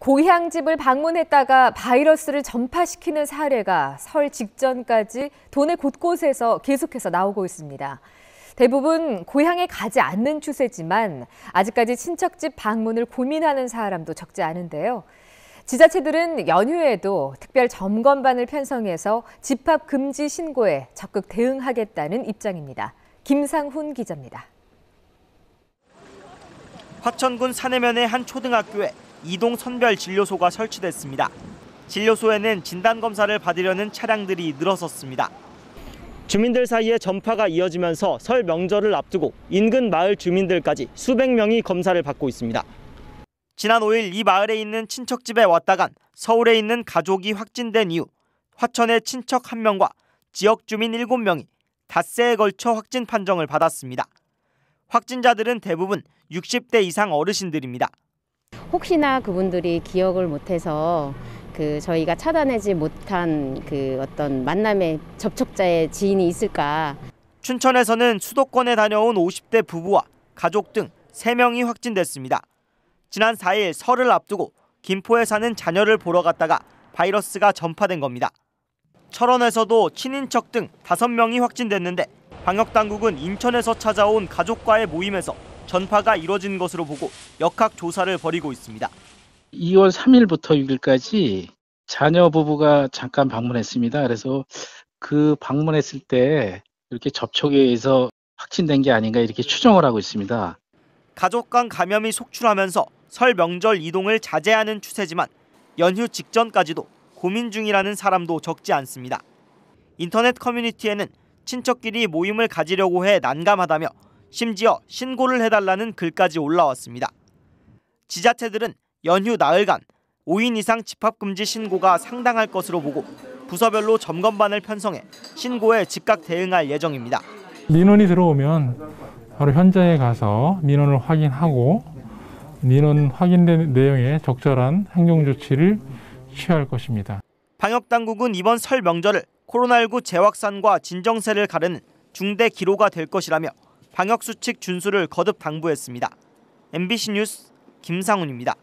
고향집을 방문했다가 바이러스를 전파시키는 사례가 설 직전까지 도내 곳곳에서 계속해서 나오고 있습니다. 대부분 고향에 가지 않는 추세지만 아직까지 친척집 방문을 고민하는 사람도 적지 않은데요. 지자체들은 연휴에도 특별 점검반을 편성해서 집합 금지 신고에 적극 대응하겠다는 입장입니다. 김상훈 기자입니다. 화천군 사내면의 한 초등학교에 이동 선별 진료소가 설치됐습니다. 진료소에는 진단 검사를 받으려는 차량들이 늘어섰습니다. 주민들 사이에 전파가 이어지면서 설 명절을 앞두고 인근 마을 주민들까지 수백 명이 검사를 받고 있습니다. 지난 5일 이 마을에 있는 친척 집에 왔다 간 서울에 있는 가족이 확진된 이후 화천의 친척 한명과 지역 주민 7명이 닷새에 걸쳐 확진 판정을 받았습니다. 확진자들은 대부분 60대 이상 어르신들입니다. 혹시나 그분들이 기억을 못해서 그 저희가 차단하지 못한 그 어떤 만남의 접촉자의 지인이 있을까. 춘천에서는 수도권에 다녀온 50대 부부와 가족 등 3명이 확진됐습니다. 지난 4일 설을 앞두고 김포에 사는 자녀를 보러 갔다가 바이러스가 전파된 겁니다. 철원에서도 친인척 등 5명이 확진됐는데 방역당국은 인천에서 찾아온 가족과의 모임에서 전파가 이뤄진 것으로 보고 역학 조사를 벌이고 있습니다. 2월 3일부터 6일까지 자녀 부부가 잠깐 방문했습니다. 그래서 그 방문했을 때 이렇게 접촉에 의해서 확진된 게 아닌가 이렇게 추정을 하고 있습니다. 가족 간 감염이 속출하면서 설 명절 이동을 자제하는 추세지만 연휴 직전까지도 고민 중이라는 사람도 적지 않습니다. 인터넷 커뮤니티에는 친척끼리 모임을 가지려고 해 난감하다며 심지어 신고를 해달라는 글까지 올라왔습니다. 지자체들은 연휴 나흘간 5인 이상 집합금지 신고가 상당할 것으로 보고 부서별로 점검반을 편성해 신고에 즉각 대응할 예정입니다. 민원이 들어오면 바로 현장에 가서 민원을 확인하고 민원 확인된 내용에 적절한 행정조치를 취할 것입니다. 방역당국은 이번 설 명절을 코로나19 재확산과 진정세를 가르는 중대 기로가 될 것이라며 방역수칙 준수를 거듭 당부했습니다. MBC 뉴스 김상훈입니다.